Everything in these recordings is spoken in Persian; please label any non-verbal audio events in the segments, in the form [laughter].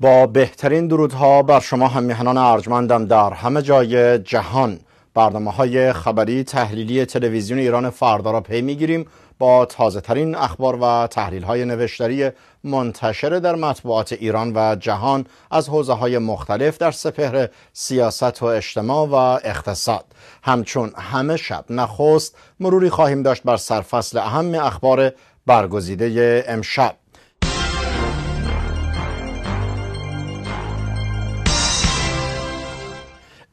با بهترین درودها بر شما همیهنان ارجمندم در همه جای جهان برنامه های خبری تحلیلی تلویزیون ایران فردا را پی میگیریم با تازه ترین اخبار و تحلیل های نوشتری منتشره در مطبوعات ایران و جهان از حوزه های مختلف در سپهر سیاست و اجتماع و اقتصاد همچون همه شب نخست مروری خواهیم داشت بر سرفصل اهم اخبار برگزیده امشب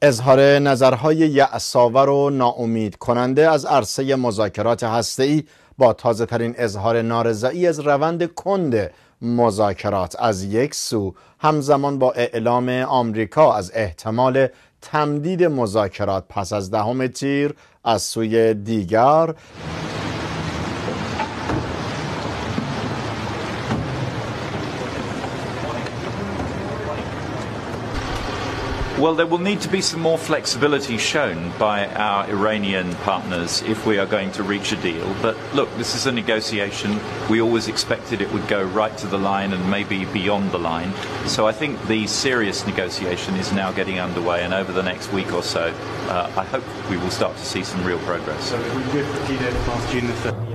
اظهار نظرهای یعصاور و ناامید کننده از عرصه مذاکرات هسته‌ای با تازه ترین اظهار نارضایی از روند کند مذاکرات از یک سو همزمان با اعلام آمریکا از احتمال تمدید مذاکرات پس از دهم تیر از سوی دیگر Well, there will need to be some more flexibility shown by our Iranian partners if we are going to reach a deal. But look, this is a negotiation. We always expected it would go right to the line and maybe beyond the line. So I think the serious negotiation is now getting underway, and over the next week or so, uh, I hope we will start to see some real progress. So June the 3rd.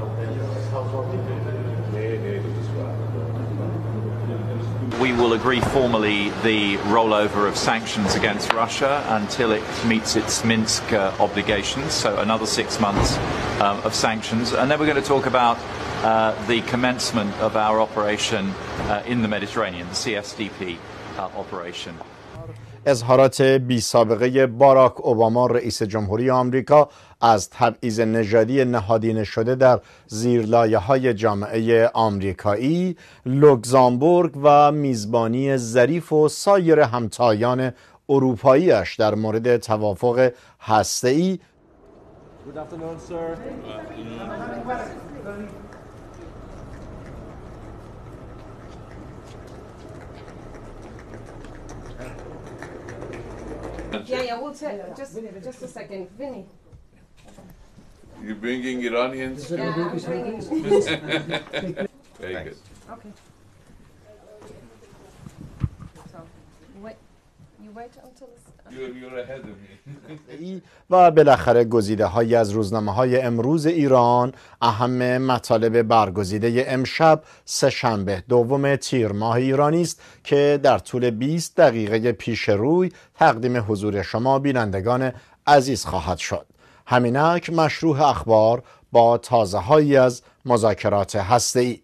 we will agree formally the rollover of sanctions against Russia until it meets its Minsk uh, obligations, so another six months um, of sanctions. And then we're going to talk about uh, the commencement of our operation uh, in the Mediterranean, the CSDP uh, operation. اظهارات بی سابقه باراک اوباما رئیس جمهوری آمریکا از تبعیض نژادی نهادینه شده در زیرلایه های جامعه آمریکایی، لوکزامبورگ و میزبانی ظریف و سایر همتایان اروپاییش در مورد توافق هسته‌ای Yeah, [laughs] و بالاخره گزیده های از روزنامه های امروز ایران اهم مطالب برگزیده امشب سهشنبه دوم تیر ماه ایرانی است که در طول 20 دقیقه پیش روی تقدیم حضور شما بینندگان عزیز خواهد شد همینک مشروع اخبار با تازه هایی از مذاکرات ای.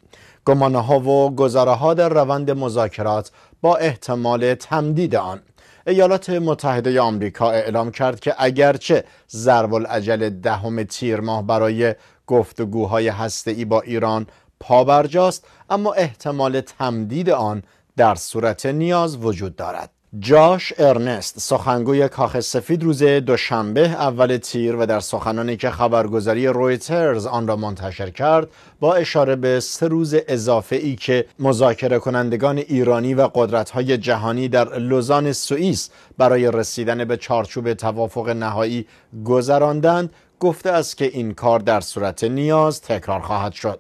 گمانه ها و گزاره ها در روند مذاکرات با احتمال تمدید آن ایالات متحده آمریکا اعلام کرد که اگرچه ضرب العجل دهم تیر ماه برای گفتگوهای ای با ایران پابرجاست اما احتمال تمدید آن در صورت نیاز وجود دارد جاش ارنست سخنگوی کاخ سفید روز دوشنبه اول تیر و در سخنانی که خبرگزاری رویترز آن را منتشر کرد با اشاره به سه روز اضافه ای که مذاکره کنندگان ایرانی و قدرت‌های جهانی در لوزان سوئیس برای رسیدن به چارچوب توافق نهایی گذراندند گفته است که این کار در صورت نیاز تکرار خواهد شد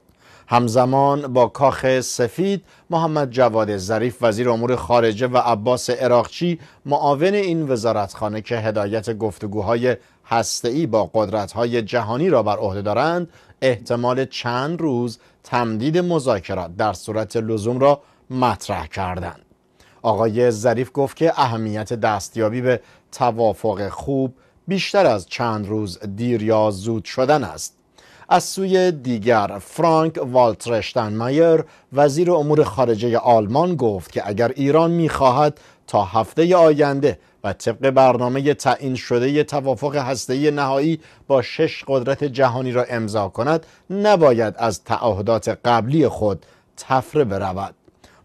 همزمان با کاخ سفید محمد جواد ظریف وزیر امور خارجه و عباس عراقچی معاون این وزارتخانه که هدایت گفتگوهای هسته‌ای با قدرت‌های جهانی را بر عهده دارند احتمال چند روز تمدید مذاکرات در صورت لزوم را مطرح کردند آقای ظریف گفت که اهمیت دستیابی به توافق خوب بیشتر از چند روز دیر یا زود شدن است از سوی دیگر فرانک والترشتن مایر وزیر امور خارجه آلمان گفت که اگر ایران میخواهد تا هفته آینده و طبق برنامه تعیین شده توافق هسته‌ای نهایی با شش قدرت جهانی را امضا کند نباید از تعهدات قبلی خود تفره برود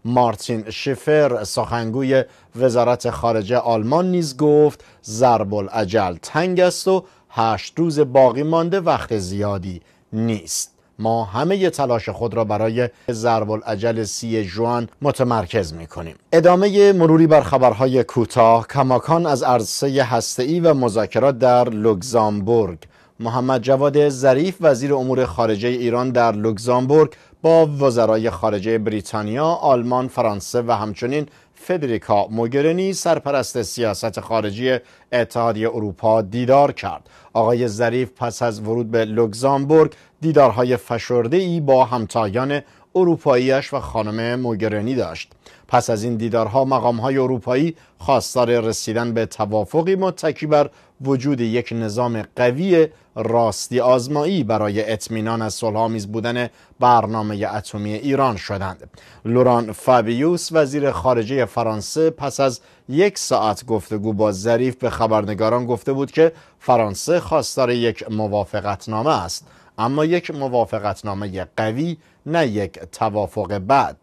مارتین شیفر سخنگوی وزارت خارجه آلمان نیز گفت زربل العجل تنگ است و هشت روز باقی مانده وقت زیادی نیست ما همه تلاش خود را برای ضرب العجل سی جوان متمرکز می کنیم ادامه مروری بر خبرهای کوتاه کماکان از عرصه هسته‌ای و مذاکرات در لوکزامبورگ محمد جواد ظریف وزیر امور خارجه ایران در لوکزامبورگ با وزرای خارجه بریتانیا، آلمان، فرانسه و همچنین فدریکا موگرنی سرپرست سیاست خارجی اتحادیه اروپا دیدار کرد آقای ظریف پس از ورود به لوکزامبورگ دیدارهای فشرده ای با همتایان اروپاییش و خانم موگرنی داشت پس از این دیدارها مقامهای اروپایی خواستار رسیدن به توافقی متکی بر وجود یک نظام قوی راستی آزمایی برای اطمینان از صلحآمیز بودن برنامه اتمی ایران شدند لوران فابیوس وزیر خارجه فرانسه پس از یک ساعت گفتگو با ظریف به خبرنگاران گفته بود که فرانسه خواستار یک موافقتنامه است اما یک موافقتنامه قوی نه یک توافق بعد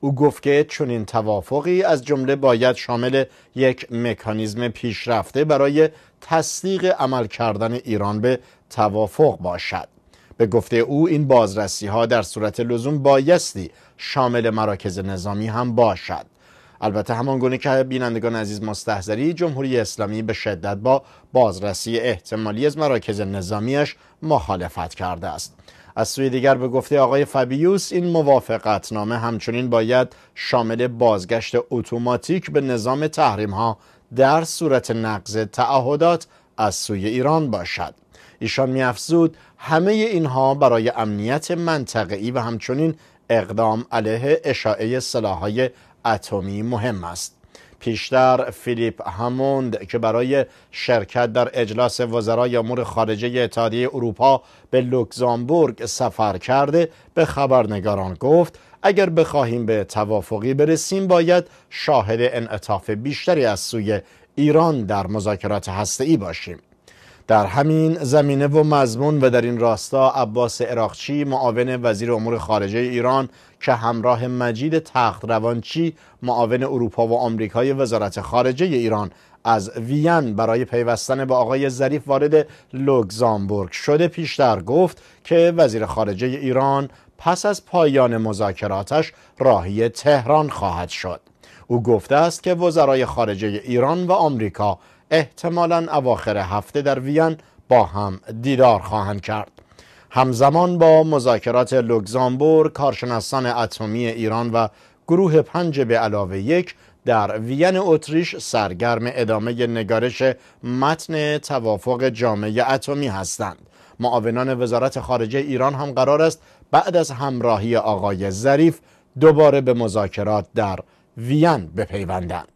او گفت که این توافقی از جمله باید شامل یک مکانیزم پیشرفته برای تصدیق عمل کردن ایران به توافق باشد به گفته او این بازرسی ها در صورت لزوم بایستی شامل مراکز نظامی هم باشد البته همان گونه که بینندگان عزیز مستحضری جمهوری اسلامی به شدت با بازرسی احتمالی از مراکز نظامیش مخالفت کرده است از سوی دیگر به گفته آقای فبیوس این نامه همچنین باید شامل بازگشت اتوماتیک به نظام تحریم ها در صورت نقض تعهدات از سوی ایران باشد ایشان میافزود همه اینها برای امنیت منطقه‌ای و همچنین اقدام علیه اشاعه سلاحهای اتمی مهم است پیشتر فیلیپ هموند که برای شرکت در اجلاس وزرای امور خارجه اتحادیه اروپا به لوکزامبورگ سفر کرده به خبرنگاران گفت اگر بخواهیم به توافقی برسیم باید شاهد انعطاف بیشتری از سوی ایران در مذاکرات هسته‌ای باشیم در همین زمینه و مضمون و در این راستا عباس اراقچی معاون وزیر امور خارجه ایران که همراه مجید تخت روانچی معاون اروپا و آمریکای وزارت خارجه ایران از وین برای پیوستن به آقای ظریف وارد لوکزامبورگ شده پیشتر گفت که وزیر خارجه ایران پس از پایان مذاکراتش راهی تهران خواهد شد او گفته است که وزرای خارجه ایران و آمریکا احتمالا اواخر هفته در وین با هم دیدار خواهند کرد همزمان با مذاکرات لوکزامبورگ کارشناسان اتمی ایران و گروه پنج به علاوه یک در وین اتریش سرگرم ادامه نگارش متن توافق جامعه اتمی هستند معاونان وزارت خارجه ایران هم قرار است بعد از همراهی آقای ظریف دوباره به مذاکرات در وین بپیوندند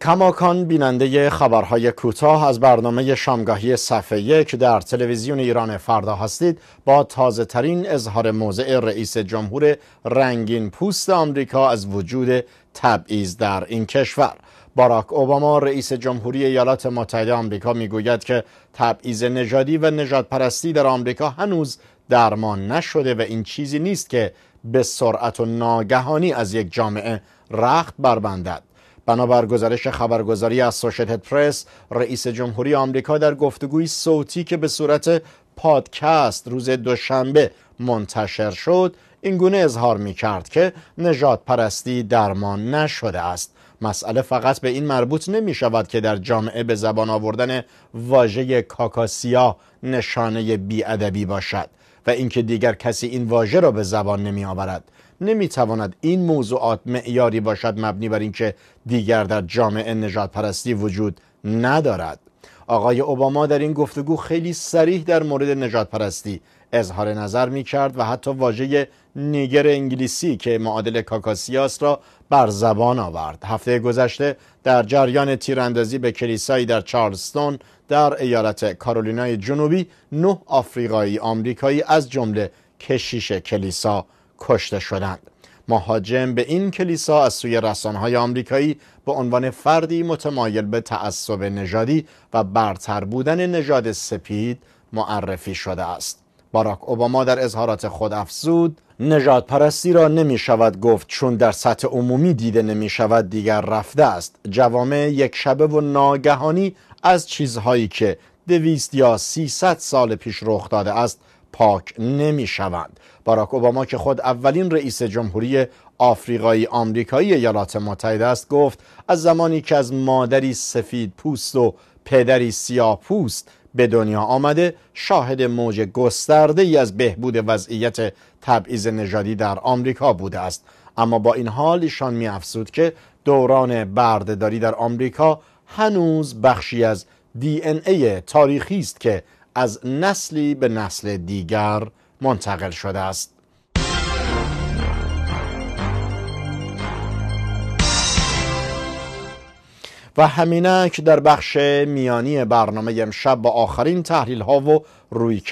کماکان بیننده خبرهای کوتاه از برنامه شامگاهی صفحه یک در تلویزیون ایران فردا هستید با تازه ترین اظهار موضع رئیس جمهور رنگین پوست آمریکا از وجود تبعیض در این کشور باراک اوباما رئیس جمهوری ایالات متحده آمریکا میگوید که تبعیض نژادی و نژادپرستی پرستی در آمریکا هنوز درمان نشده و این چیزی نیست که به سرعت و ناگهانی از یک جامعه رخت بربندد بنابر گزارش خبرگزاری اسوشیتد پرس رئیس جمهوری آمریکا در گفتگوی صوتی که به صورت پادکست روز دوشنبه منتشر شد اینگونه اظهار می کرد که نجات پرستی درمان نشده است مسئله فقط به این مربوط نمی شود که در جامعه به زبان آوردن واژه کاکاسیا نشانه بیادبی باشد و اینکه دیگر کسی این واژه را به زبان نمی آورد نمیتواند این موضوعات معیاری باشد مبنی بر اینکه دیگر در جامعه نجات پرستی وجود ندارد آقای اوباما در این گفتگو خیلی سریح در مورد نجات پرستی اظهار نظر می کرد و حتی واژه نیگر انگلیسی که معادل کاکاسیاس را بر زبان آورد هفته گذشته در جریان تیراندازی به کلیسایی در چارلستون در ایالت کارولینای جنوبی نه آفریقایی آمریکایی از جمله کشیش کلیسا کشته شدند مهاجم به این کلیسا از سوی های آمریکایی به عنوان فردی متمایل به تعصب نژادی و برتر بودن نژاد سپید معرفی شده است باراک اوباما در اظهارات خود افزود نجات پرستی را نمی شود گفت چون در سطح عمومی دیده نمی شود دیگر رفته است جوامع یک شبه و ناگهانی از چیزهایی که دویست یا سیصد سال پیش رخ داده است پاک نمی شوند باراک اوباما که خود اولین رئیس جمهوری آفریقایی آمریکایی ایالات متحده است گفت از زمانی که از مادری سفید پوست و پدری سیاه پوست به دنیا آمده شاهد موج گسترده ای از بهبود وضعیت تبعیض نژادی در آمریکا بوده است اما با این حال ایشان می افزود که دوران بردهداری در آمریکا هنوز بخشی از دی ان ای تاریخی است که از نسلی به نسل دیگر منتقل شده است و همینک در بخش میانی برنامه امشب با آخرین تحلیل ها و روی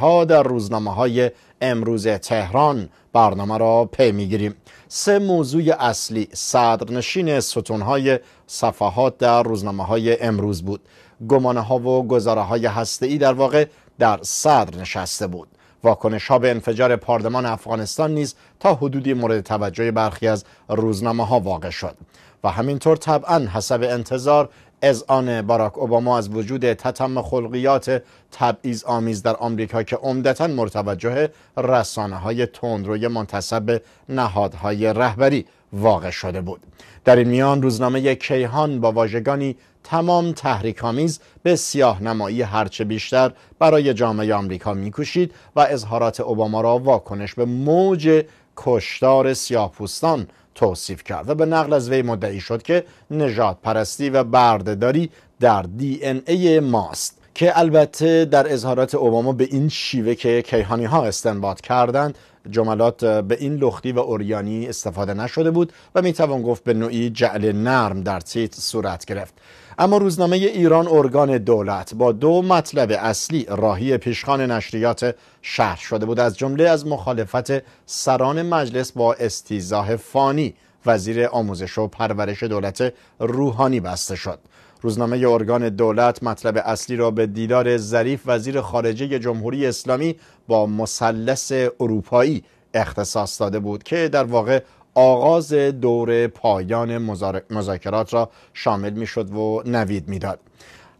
ها در روزنامه های امروز تهران برنامه را پی میگیریم سه موضوع اصلی صدرنشین های صفحات در روزنامه های امروز بود گمانه ها و گزاره های هسته ای در واقع در صدر نشسته بود واکنش ها به انفجار پارلمان افغانستان نیز تا حدودی مورد توجه برخی از روزنامه ها واقع شد و همینطور طبعا حسب انتظار از آن باراک اوباما از وجود تتم خلقیات تبعیض آمیز در آمریکا که عمدتا مرتوجه رسانه های تندروی منتصب نهادهای رهبری واقع شده بود در این میان روزنامه کیهان با واژگانی تمام تحریک‌آمیز به سیاه نمایی هرچه بیشتر برای جامعه آمریکا میکوشید و اظهارات اوباما را واکنش به موج کشتار سیاه پوستان توصیف کرد و به نقل از وی مدعی شد که نجات پرستی و بردهداری در دی این ای ماست که البته در اظهارات اوباما به این شیوه که کیهانی ها استنباط کردند جملات به این لختی و اوریانی استفاده نشده بود و میتوان گفت به نوعی جعل نرم در تیت صورت گرفت اما روزنامه ایران ارگان دولت با دو مطلب اصلی راهی پیشخان نشریات شهر شده بود از جمله از مخالفت سران مجلس با استیزاه فانی وزیر آموزش و پرورش دولت روحانی بسته شد روزنامه ارگان دولت مطلب اصلی را به دیدار ظریف وزیر خارجه جمهوری اسلامی با مثلث اروپایی اختصاص داده بود که در واقع آغاز دور پایان مذاکرات را شامل میشد و نوید میداد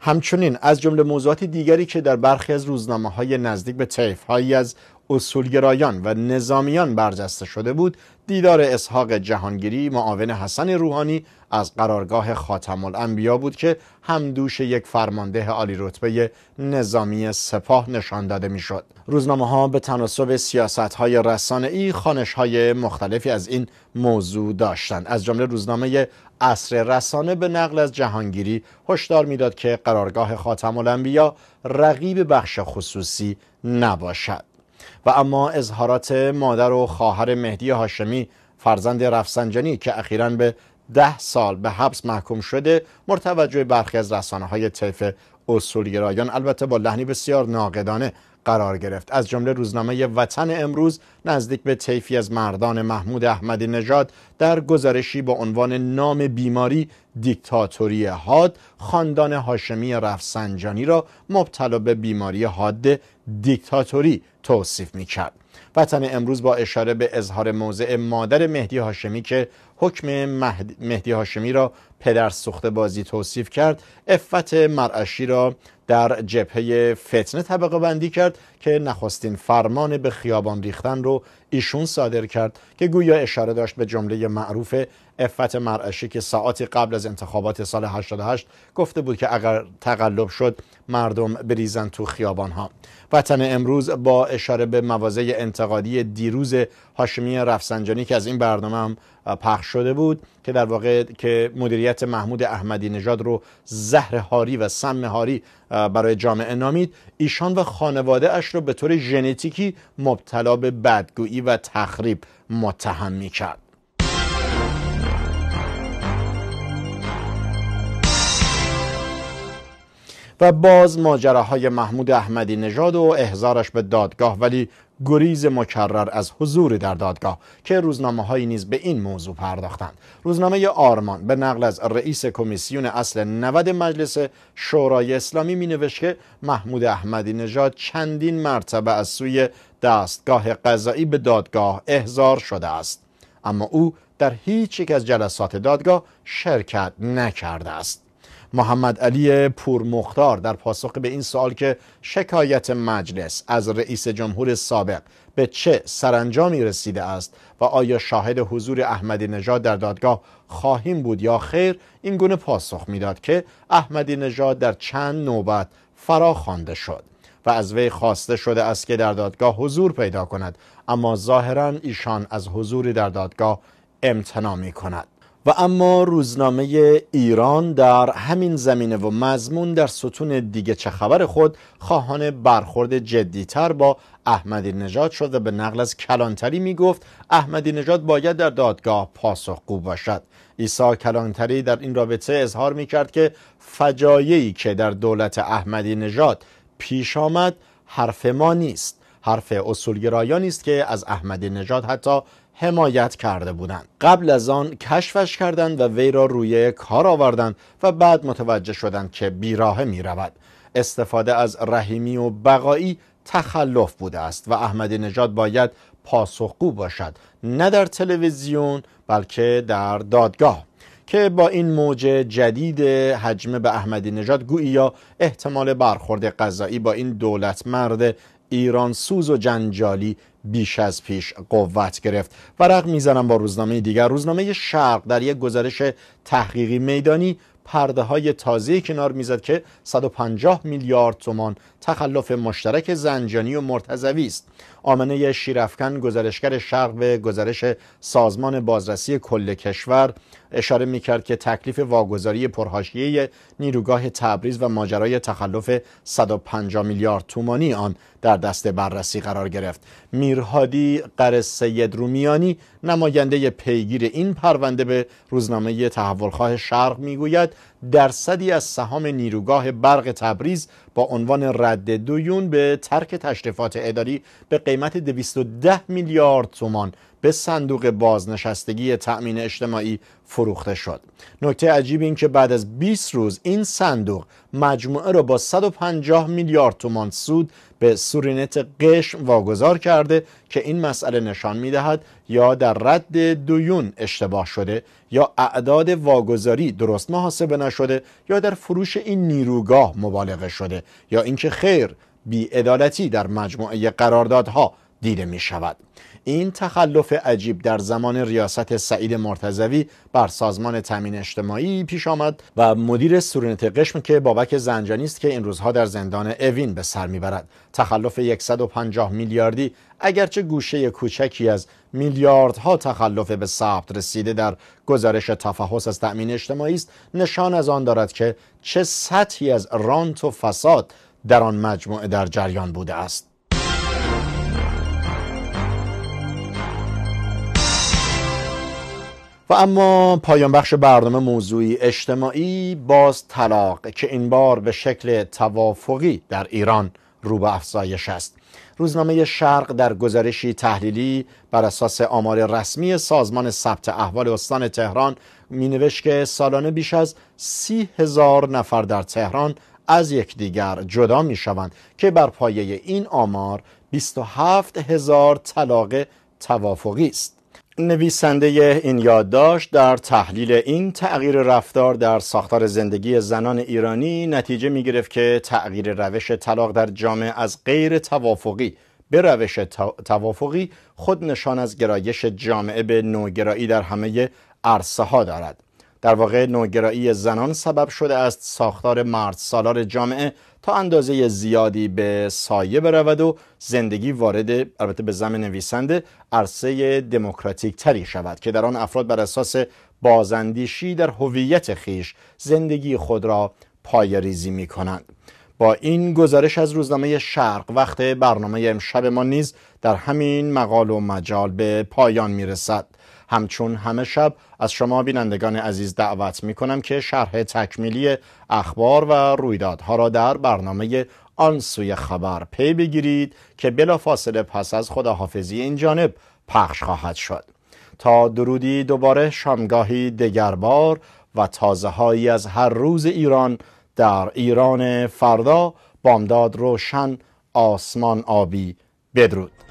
همچنین از جمله موضوعات دیگری که در برخی از روزنامه های نزدیک به طیف هایی از اصولگرایان و نظامیان برجسته شده بود دیدار اسحاق جهانگیری معاون حسن روحانی از قرارگاه خاتم الانبیا بود که همدوش یک فرمانده عالی رتبه نظامی سپاه نشان داده میشد روزنامه ها به تناسب سیاست های رسانه ای خانش های مختلفی از این موضوع داشتند از جمله روزنامه اصر رسانه به نقل از جهانگیری هشدار میداد که قرارگاه خاتم الانبیا رقیب بخش خصوصی نباشد و اما اظهارات مادر و خواهر مهدی هاشمی فرزند رفسنجانی که اخیرا به ده سال به حبس محکوم شده مرتوجه برخی از رسانه های طیف اصولگرایان البته با لحنی بسیار ناقدانه قرار گرفت از جمله روزنامه وطن امروز نزدیک به طیفی از مردان محمود احمدی نژاد در گزارشی با عنوان نام بیماری دیکتاتوری حاد خاندان هاشمی رفسنجانی را مبتلا به بیماری حاد دیکتاتوری توصیف می کرد وطن امروز با اشاره به اظهار موضع مادر مهدی هاشمی که حکم مهدی هاشمی را پدر سخت بازی توصیف کرد افت مرعشی را در جبهه فتنه طبقه بندی کرد که نخستین فرمان به خیابان ریختن رو ایشون صادر کرد که گویا اشاره داشت به جمله معروف افت مرعشی که ساعتی قبل از انتخابات سال 88 گفته بود که اگر تقلب شد مردم بریزن تو خیابان ها وطن امروز با اشاره به موازه انتقادی دیروز هاشمی رفسنجانی که از این برنامه هم پخش شده بود که در واقع که مدیریت محمود احمدی نژاد رو زهر هاری و سم هاری برای جامعه نامید ایشان و خانواده اش رو به طور ژنتیکی مبتلا به بدگویی و تخریب متهم می کرد و باز ماجراهای محمود احمدی نژاد و احزارش به دادگاه ولی گریز مکرر از حضور در دادگاه که روزنامه نیز به این موضوع پرداختند روزنامه آرمان به نقل از رئیس کمیسیون اصل 90 مجلس شورای اسلامی می که محمود احمدی نژاد چندین مرتبه از سوی دستگاه قضایی به دادگاه احضار شده است اما او در هیچ یک از جلسات دادگاه شرکت نکرده است محمد علی پورمختار در پاسخ به این سوال که شکایت مجلس از رئیس جمهور سابق به چه سرانجامی رسیده است و آیا شاهد حضور احمدی نژاد در دادگاه خواهیم بود یا خیر این گونه پاسخ میداد که احمدی نژاد در چند نوبت فرا خوانده شد و از وی خواسته شده است که در دادگاه حضور پیدا کند اما ظاهرا ایشان از حضوری در دادگاه امتنا می کند و اما روزنامه ایران در همین زمینه و مضمون در ستون دیگه چه خبر خود خواهان برخورد جدیتر با احمدی نژاد شد و به نقل از کلانتری می گفت احمدی نژاد باید در دادگاه پاسخ پاسخگو باشد ایسا کلانتری در این رابطه اظهار می کرد که فجایعی که در دولت احمدی نژاد پیش آمد حرف ما نیست حرف اصولگرایانی است که از احمدی نژاد حتی حمایت کرده بودند قبل از آن کشفش کردند و وی را روی کار آوردند و بعد متوجه شدند که بیراه می رود استفاده از رحیمی و بقایی تخلف بوده است و احمدی نژاد باید پاسخگو باشد نه در تلویزیون بلکه در دادگاه که با این موج جدید حجم به احمدی نژاد یا احتمال برخورد قضایی با این دولت مرد ایران سوز و جنجالی بیش از پیش قوت گرفت ورق میزنم با روزنامه دیگر روزنامه شرق در یک گزارش تحقیقی میدانی پرده های تازه کنار میزد که 150 میلیارد تومان تخلف مشترک زنجانی و مرتضوی است آمنه شیرفکن گزارشگر شرق و گزارش سازمان بازرسی کل کشور اشاره میکرد که تکلیف واگذاری پرهاشیه نیروگاه تبریز و ماجرای تخلف 150 میلیارد تومانی آن در دست بررسی قرار گرفت میرهادی قرس رومیانی نماینده پیگیر این پرونده به روزنامه تحولخواه شرق میگوید درصدی از سهام نیروگاه برق تبریز با عنوان رد دویون به ترک تشریفات اداری به قیمت 210 میلیارد تومان به صندوق بازنشستگی تأمین اجتماعی فروخته شد نکته عجیب این که بعد از 20 روز این صندوق مجموعه را با 150 میلیارد تومان سود به سورینت قشم واگذار کرده که این مسئله نشان میدهد یا در رد دویون اشتباه شده یا اعداد واگذاری درست محاسبه نشده یا در فروش این نیروگاه مبالغه شده یا اینکه خیر ادالتی در مجموعه قراردادها دیده می شود این تخلف عجیب در زمان ریاست سعید مرتزوی بر سازمان تامین اجتماعی پیش آمد و مدیر سورنت قشم که بابک زنجانی است که این روزها در زندان اوین به سر میبرد تخلف 150 میلیاردی اگرچه گوشه کوچکی از میلیاردها تخلف به ثبت رسیده در گزارش تفحص از تأمین اجتماعی است نشان از آن دارد که چه سطحی از رانت و فساد در آن مجموعه در جریان بوده است و اما پایان بخش برنامه موضوعی اجتماعی باز طلاق که این بار به شکل توافقی در ایران رو به افزایش است روزنامه شرق در گزارشی تحلیلی بر اساس آمار رسمی سازمان ثبت احوال استان تهران می که سالانه بیش از سی هزار نفر در تهران از یکدیگر جدا می شوند که بر پایه این آمار 27 هزار طلاق توافقی است نویسنده این یادداشت در تحلیل این تغییر رفتار در ساختار زندگی زنان ایرانی نتیجه می گرفت که تغییر روش طلاق در جامعه از غیر توافقی به روش توافقی خود نشان از گرایش جامعه به نوگرایی در همه عرصه ها دارد در واقع نوگرایی زنان سبب شده است ساختار مرد سالار جامعه تا اندازه زیادی به سایه برود و زندگی وارد البته به زمین نویسنده عرصه دموکراتیک تری شود که در آن افراد بر اساس بازندیشی در هویت خیش زندگی خود را پایریزی می کنند با این گزارش از روزنامه شرق وقت برنامه امشب ما نیز در همین مقال و مجال به پایان می رسد همچون همه شب از شما بینندگان عزیز دعوت می کنم که شرح تکمیلی اخبار و رویدادها را در برنامه آن سوی خبر پی بگیرید که بلافاصله پس از خداحافظی این جانب پخش خواهد شد تا درودی دوباره شامگاهی دگربار و تازه هایی از هر روز ایران در ایران فردا بامداد روشن آسمان آبی بدرود